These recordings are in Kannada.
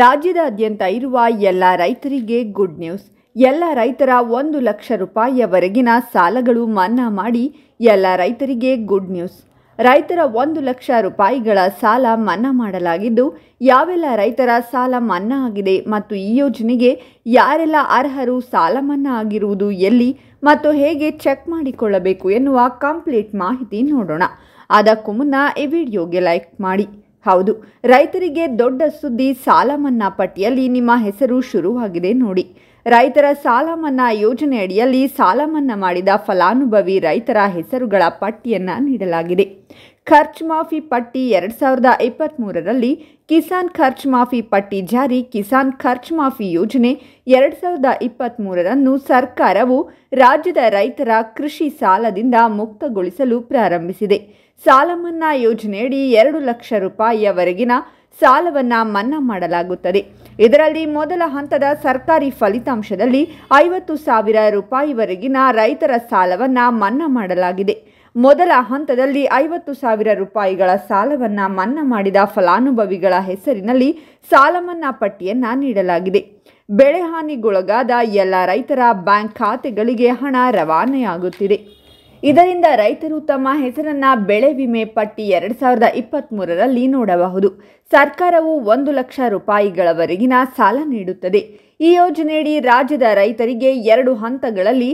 ರಾಜ್ಯದಾದ್ಯಂತ ಇರುವ ಎಲ್ಲ ರೈತರಿಗೆ ಗುಡ್ ನ್ಯೂಸ್ ಎಲ್ಲ ರೈತರ ಒಂದು ಲಕ್ಷ ರೂಪಾಯಿಯವರೆಗಿನ ಸಾಲಗಳು ಮನ್ನಾ ಮಾಡಿ ಎಲ್ಲ ರೈತರಿಗೆ ಗುಡ್ ನ್ಯೂಸ್ ರೈತರ ಒಂದು ಲಕ್ಷ ರೂಪಾಯಿಗಳ ಸಾಲ ಮನ್ನಾ ಮಾಡಲಾಗಿದ್ದು ಯಾವೆಲ್ಲ ರೈತರ ಸಾಲ ಮನ್ನಾ ಆಗಿದೆ ಮತ್ತು ಈ ಯೋಜನೆಗೆ ಯಾರೆಲ್ಲ ಅರ್ಹರು ಸಾಲ ಮನ್ನಾ ಆಗಿರುವುದು ಎಲ್ಲಿ ಮತ್ತು ಹೇಗೆ ಚೆಕ್ ಮಾಡಿಕೊಳ್ಳಬೇಕು ಎನ್ನುವ ಕಂಪ್ಲೀಟ್ ಮಾಹಿತಿ ನೋಡೋಣ ಅದಕ್ಕೂ ಮುನ್ನ ಈ ವಿಡಿಯೋಗೆ ಲೈಕ್ ಮಾಡಿ ಹೌದು ರೈತರಿಗೆ ದೊಡ್ಡ ಸುದ್ದಿ ಸಾಲ ಮನ್ನಾ ಪಟ್ಟಿಯಲ್ಲಿ ನಿಮ್ಮ ಹೆಸರು ಶುರುವಾಗಿದೆ ನೋಡಿ ರೈತರ ಸಾಲ ಮನ್ನಾ ಯೋಜನೆಯಡಿಯಲ್ಲಿ ಸಾಲ ಮನ್ನಾ ಮಾಡಿದ ಫಲಾನುಭವಿ ರೈತರ ಹೆಸರುಗಳ ಪಟ್ಟಿಯನ್ನು ನೀಡಲಾಗಿದೆ ಖರ್ಚ್ ಮಾಫಿ ಪಟ್ಟಿ ಎರಡ್ ಸಾವಿರದ ಇಪ್ಪತ್ತ್ಮೂರರಲ್ಲಿ ಕಿಸಾನ್ ಖರ್ಚ್ ಮಾಫಿ ಪಟ್ಟಿ ಜಾರಿ ಕಿಸಾನ್ ಖರ್ಚ್ ಮಾಫಿ ಯೋಜನೆ ಎರಡ್ ಸಾವಿರದ ಇಪ್ಪತ್ತ್ಮೂರರನ್ನು ಸರ್ಕಾರವು ರಾಜ್ಯದ ರೈತರ ಕೃಷಿ ಸಾಲದಿಂದ ಮುಕ್ತಗೊಳಿಸಲು ಪ್ರಾರಂಭಿಸಿದೆ ಸಾಲ ಮನ್ನಾ ಯೋಜನೆಯಡಿ ಎರಡು ಲಕ್ಷ ರೂಪಾಯಿಯವರೆಗಿನ ಸಾಲವನ್ನು ಮನ್ನಾ ಮಾಡಲಾಗುತ್ತದೆ ಇದರಲ್ಲಿ ಮೊದಲ ಹಂತದ ಸರ್ಕಾರಿ ಫಲಿತಾಂಶದಲ್ಲಿ ಐವತ್ತು ಸಾವಿರ ರೂಪಾಯಿವರೆಗಿನ ರೈತರ ಸಾಲವನ್ನು ಮನ್ನಾ ಮಾಡಲಾಗಿದೆ ಮೊದಲ ಹಂತದಲ್ಲಿ ಐವತ್ತು ಸಾವಿರ ರೂಪಾಯಿಗಳ ಸಾಲವನ್ನು ಮನ್ನಾ ಮಾಡಿದ ಫಲಾನುಭವಿಗಳ ಹೆಸರಿನಲ್ಲಿ ಸಾಲ ಮನ್ನಾ ಪಟ್ಟಿಯನ್ನು ನೀಡಲಾಗಿದೆ ಬೆಳೆಹಾನಿಗೊಳಗಾದ ಎಲ್ಲ ರೈತರ ಬ್ಯಾಂಕ್ ಖಾತೆಗಳಿಗೆ ಹಣ ರವಾನೆಯಾಗುತ್ತಿದೆ ಇದರಿಂದ ರೈತರು ತಮ್ಮ ಹೆಸರನ್ನ ಬೆಳೆ ವಿಮೆ ಪಟ್ಟಿ ಎರಡ್ ಸಾವಿರದ ಇಪ್ಪತ್ತ್ ಮೂರರಲ್ಲಿ ನೋಡಬಹುದು ಸರ್ಕಾರವು ಒಂದು ಲಕ್ಷ ರೂಪಾಯಿಗಳವರೆಗಿನ ಸಾಲ ನೀಡುತ್ತದೆ ಈ ಯೋಜನೆಯಡಿ ರಾಜ್ಯದ ರೈತರಿಗೆ ಎರಡು ಹಂತಗಳಲ್ಲಿ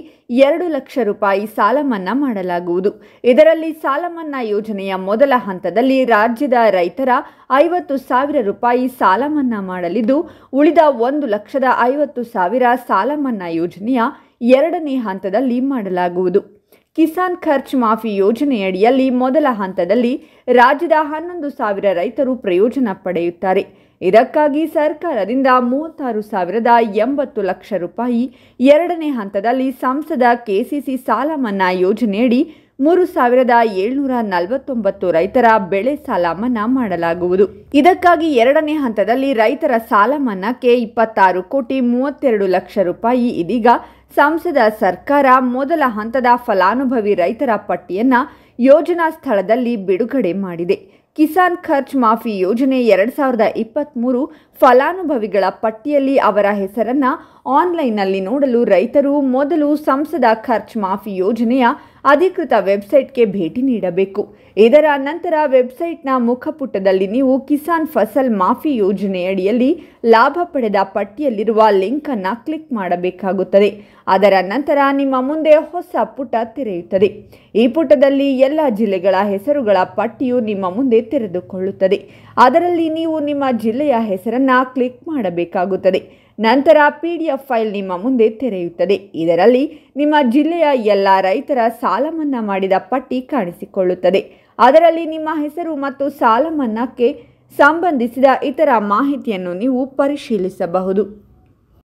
ಎರಡು ಲಕ್ಷ ರೂಪಾಯಿ ಸಾಲ ಮನ್ನಾ ಮಾಡಲಾಗುವುದು ಇದರಲ್ಲಿ ಸಾಲ ಮನ್ನಾ ಯೋಜನೆಯ ಮೊದಲ ಹಂತದಲ್ಲಿ ರಾಜ್ಯದ ರೈತರ ಐವತ್ತು ಸಾವಿರ ರೂಪಾಯಿ ಸಾಲ ಮನ್ನಾ ಮಾಡಲಿದ್ದು ಉಳಿದ ಒಂದು ಲಕ್ಷದ ಐವತ್ತು ಸಾವಿರ ಸಾಲ ಮನ್ನಾ ಯೋಜನೆಯ ಎರಡನೇ ಹಂತದಲ್ಲಿ ಮಾಡಲಾಗುವುದು ಕಿಸಾನ್ ಖರ್ಚ್ ಮಾಫಿ ಯೋಜನೆಯಡಿಯಲ್ಲಿ ಮೊದಲ ಹಂತದಲ್ಲಿ ರಾಜ್ಯದ ಹನ್ನೊಂದು ಸಾವಿರ ರೈತರು ಪ್ರಯೋಜನ ಪಡೆಯುತ್ತಾರೆ ಇದಕ್ಕಾಗಿ ಸರ್ಕಾರದಿಂದ ಮೂವತ್ತಾರು ಸಾವಿರದ ಎಂಬತ್ತು ಲಕ್ಷ ರೂಪಾಯಿ ಎರಡನೇ ಹಂತದಲ್ಲಿ ಸಂಸದ ಕೆಸಿಸಿ ಸಾಲ ಮನ್ನಾ ಯೋಜನೆಯಡಿ ಮೂರು ಸಾವಿರದ ಏಳ್ನೂರ ನಲವತ್ತೊಂಬತ್ತು ರೈತರ ಬೆಳೆ ಸಾಲ ಮನ್ನಾ ಮಾಡಲಾಗುವುದು ಇದಕ್ಕಾಗಿ ಎರಡನೇ ಹಂತದಲ್ಲಿ ರೈತರ ಸಾಲ ಮನ್ನಾಕ್ಕೆ ಇಪ್ಪತ್ತಾರು ಕೋಟಿ ಮೂವತ್ತೆರಡು ಲಕ್ಷ ರೂಪಾಯಿ ಇದೀಗ ಸಂಸದ ಸರ್ಕಾರ ಮೊದಲ ಹಂತದ ಫಲಾನುಭವಿ ರೈತರ ಪಟ್ಟಿಯನ್ನ ಯೋಜನಾ ಸ್ಥಳದಲ್ಲಿ ಬಿಡುಗಡೆ ಮಾಡಿದೆ ಕಿಸಾನ್ ಖರ್ಚ್ ಮಾಫಿ ಯೋಜನೆ ಎರಡ್ ಸಾವಿರದ ಇಪ್ಪತ್ತ್ಮೂರು ಫಲಾನುಭವಿಗಳ ಪಟ್ಟಿಯಲ್ಲಿ ಅವರ ಹೆಸರನ್ನ ಆನ್ಲೈನ್ನಲ್ಲಿ ನೋಡಲು ರೈತರು ಮೊದಲು ಸಂಸದ ಖರ್ಚ್ ಮಾಫಿ ಯೋಜನೆಯ ಅಧಿಕೃತ ವೆಬ್ಸೈಟ್ಗೆ ಭೇಟಿ ನೀಡಬೇಕು ಇದರ ನಂತರ ವೆಬ್ಸೈಟ್ನ ಮುಖಪುಟದಲ್ಲಿ ನೀವು ಕಿಸಾನ್ ಫಸಲ್ ಮಾಫಿ ಯೋಜನೆಯಡಿಯಲ್ಲಿ ಲಾಭ ಪಡೆದ ಪಟ್ಟಿಯಲ್ಲಿರುವ ಲಿಂಕ್ ಅನ್ನು ಕ್ಲಿಕ್ ಮಾಡಬೇಕಾಗುತ್ತದೆ ಅದರ ನಂತರ ನಿಮ್ಮ ಮುಂದೆ ಹೊಸ ಪುಟ ತೆರೆಯುತ್ತದೆ ಈ ಪುಟದಲ್ಲಿ ಎಲ್ಲ ಜಿಲ್ಲೆಗಳ ಹೆಸರುಗಳ ಪಟ್ಟಿಯು ನಿಮ್ಮ ಮುಂದೆ ತೆರೆದುಕೊಳ್ಳುತ್ತದೆ ಅದರಲ್ಲಿ ನೀವು ನಿಮ್ಮ ಜಿಲ್ಲೆಯ ಹೆಸರನ್ನು ಕ್ಲಿಕ್ ಮಾಡಬೇಕಾಗುತ್ತದೆ ನಂತರ ಪಿ ಡಿ ಎಫ್ ಫೈಲ್ ನಿಮ್ಮ ಮುಂದೆ ತೆರೆಯುತ್ತದೆ ಇದರಲ್ಲಿ ನಿಮ್ಮ ಜಿಲ್ಲೆಯ ಎಲ್ಲ ರೈತರ ಸಾಲ ಮನ್ನಾ ಮಾಡಿದ ಪಟ್ಟಿ ಕಾಣಿಸಿಕೊಳ್ಳುತ್ತದೆ ಅದರಲ್ಲಿ ನಿಮ್ಮ ಹೆಸರು ಮತ್ತು ಸಾಲ ಸಂಬಂಧಿಸಿದ ಇತರ ಮಾಹಿತಿಯನ್ನು ನೀವು ಪರಿಶೀಲಿಸಬಹುದು